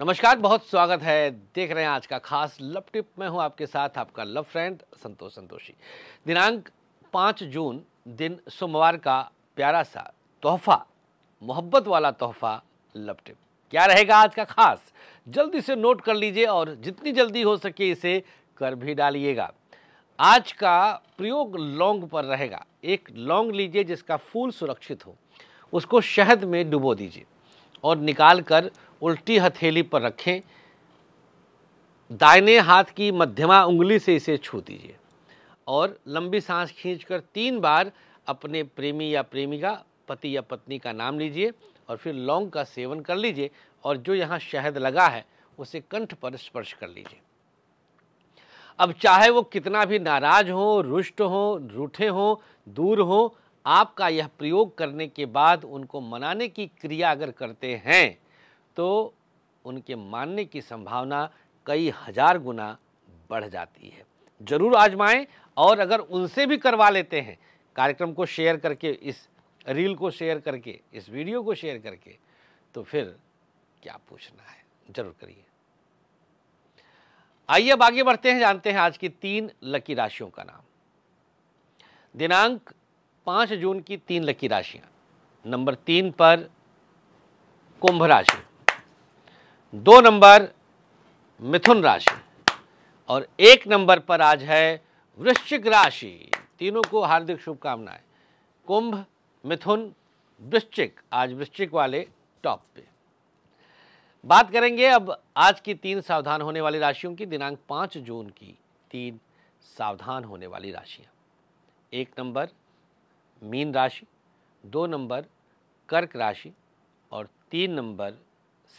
नमस्कार बहुत स्वागत है देख रहे हैं आज का खास लव टिप मैं हूं आपके साथ आपका लव फ्रेंड संतोष संतोषी दिनांक पाँच जून दिन सोमवार का प्यारा सा तोहफा मोहब्बत वाला तोहफा लव टिप क्या रहेगा आज का खास जल्दी से नोट कर लीजिए और जितनी जल्दी हो सके इसे कर भी डालिएगा आज का प्रयोग लौंग पर रहेगा एक लौंग लीजिए जिसका फूल सुरक्षित हो उसको शहद में डुबो दीजिए और निकाल कर उल्टी हथेली पर रखें दाहिने हाथ की मध्यमा उंगली से इसे छू दीजिए और लंबी सांस खींचकर तीन बार अपने प्रेमी या प्रेमिका पति या पत्नी का नाम लीजिए और फिर लौंग का सेवन कर लीजिए और जो यहाँ शहद लगा है उसे कंठ पर स्पर्श कर लीजिए अब चाहे वो कितना भी नाराज हो रुष्ट हो रूठे हो दूर हो आपका यह प्रयोग करने के बाद उनको मनाने की क्रिया अगर करते हैं तो उनके मानने की संभावना कई हजार गुना बढ़ जाती है ज़रूर आजमाएं और अगर उनसे भी करवा लेते हैं कार्यक्रम को शेयर करके इस रील को शेयर करके इस वीडियो को शेयर करके तो फिर क्या पूछना है जरूर करिए आइए अब आगे बढ़ते हैं जानते हैं आज की तीन लकी राशियों का नाम दिनांक पांच जून की तीन लकी राशियां नंबर तीन पर कुंभ राशि दो नंबर मिथुन राशि और एक नंबर पर आज है वृश्चिक राशि तीनों को हार्दिक शुभकामनाएं कुंभ मिथुन वृश्चिक आज वृश्चिक वाले टॉप पे बात करेंगे अब आज की तीन सावधान होने वाली राशियों की दिनांक पाँच जून की तीन सावधान होने वाली राशियाँ एक नंबर मीन राशि दो नंबर कर्क राशि और तीन नंबर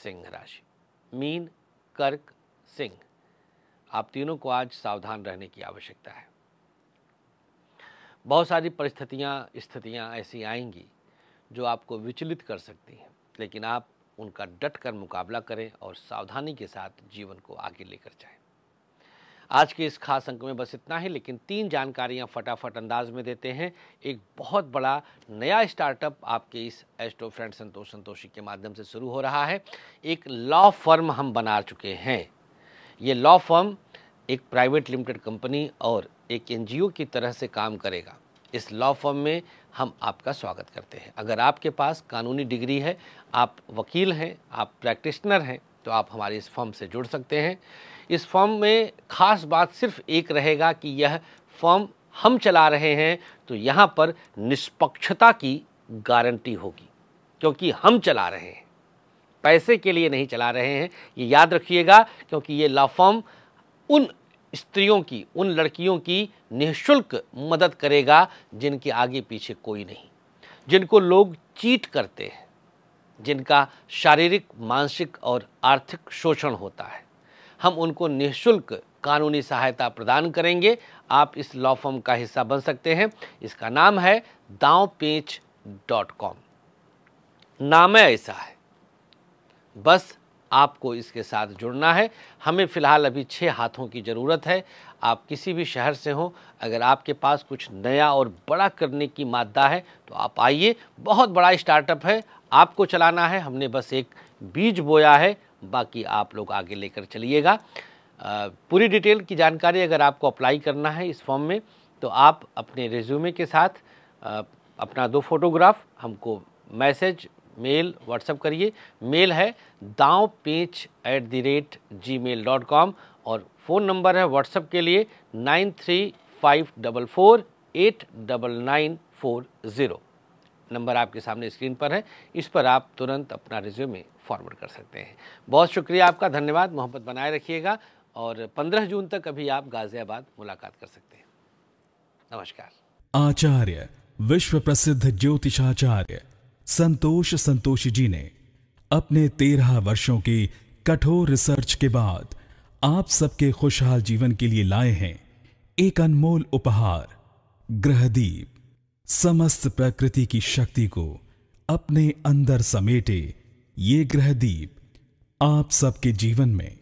सिंह राशि मीन कर्क सिंह आप तीनों को आज सावधान रहने की आवश्यकता है बहुत सारी परिस्थितियाँ स्थितियाँ ऐसी आएंगी जो आपको विचलित कर सकती हैं लेकिन आप उनका डट कर मुकाबला करें और सावधानी के साथ जीवन को आगे लेकर जाएं आज के इस खास अंक में बस इतना ही लेकिन तीन जानकारियां फटाफट अंदाज में देते हैं एक बहुत बड़ा नया स्टार्टअप आपके इस एस्टो फ्रेंड संतोष संतोषी के माध्यम से शुरू हो रहा है एक लॉ फर्म हम बना चुके हैं ये लॉ फर्म एक प्राइवेट लिमिटेड कंपनी और एक एन की तरह से काम करेगा इस लॉ फर्म में हम आपका स्वागत करते हैं अगर आपके पास कानूनी डिग्री है आप वकील हैं आप प्रैक्टिशनर हैं तो आप हमारे इस फर्म से जुड़ सकते हैं इस फॉर्म में ख़ास बात सिर्फ एक रहेगा कि यह फॉर्म हम चला रहे हैं तो यहाँ पर निष्पक्षता की गारंटी होगी क्योंकि हम चला रहे हैं पैसे के लिए नहीं चला रहे हैं ये याद रखिएगा क्योंकि ये लॉ फॉर्म उन स्त्रियों की उन लड़कियों की निःशुल्क मदद करेगा जिनके आगे पीछे कोई नहीं जिनको लोग चीट करते हैं जिनका शारीरिक मानसिक और आर्थिक शोषण होता है हम उनको निःशुल्क कानूनी सहायता प्रदान करेंगे आप इस लॉ फॉर्म का हिस्सा बन सकते हैं इसका नाम है दाव पेंच डॉट कॉम नाम ऐसा है बस आपको इसके साथ जुड़ना है हमें फ़िलहाल अभी छः हाथों की ज़रूरत है आप किसी भी शहर से हो अगर आपके पास कुछ नया और बड़ा करने की मादा है तो आप आइए बहुत बड़ा स्टार्टअप है आपको चलाना है हमने बस एक बीज बोया है बाकी आप लोग आगे लेकर चलिएगा पूरी डिटेल की जानकारी अगर आपको अप्लाई करना है इस फॉर्म में तो आप अपने रिज्यूमे के साथ आ, अपना दो फोटोग्राफ हमको मैसेज मेल व्हाट्सअप करिए मेल है दाव पेच at the rate G mail dot com और फ़ोन नंबर है व्हाट्सअप के लिए nine three five double four eight double nine four zero number आपके सामने स्क्रीन पर है इस पर आप तुरंत अपना रिज्यूमे फॉरवर्ड कर सकते हैं बहुत शुक्रिया आपका धन्यवाद मोहब्बत बनाए रखिएगा और 15 जून तक अभी आप गाजियाबाद मुलाकात कर सकते हैं नमस्कार आचार्य विश्व प्रसिद्ध ज्योतिषाचार्य संतोष संतोषी जी ने अपने तेरह वर्षों की कठोर रिसर्च के बाद आप सबके खुशहाल जीवन के लिए लाए हैं एक अनमोल उपहार ग्रहदीप समस्त प्रकृति की शक्ति को अपने अंदर समेटे ये ग्रह दीप आप सबके जीवन में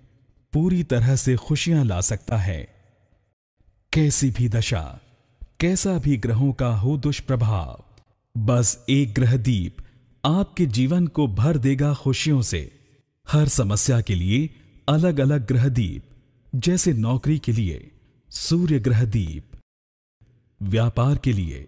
पूरी तरह से खुशियां ला सकता है कैसी भी दशा कैसा भी ग्रहों का हो दुष्प्रभाव बस एक ग्रह दीप आपके जीवन को भर देगा खुशियों से हर समस्या के लिए अलग अलग ग्रह दीप जैसे नौकरी के लिए सूर्य ग्रह दीप व्यापार के लिए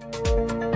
Thank you.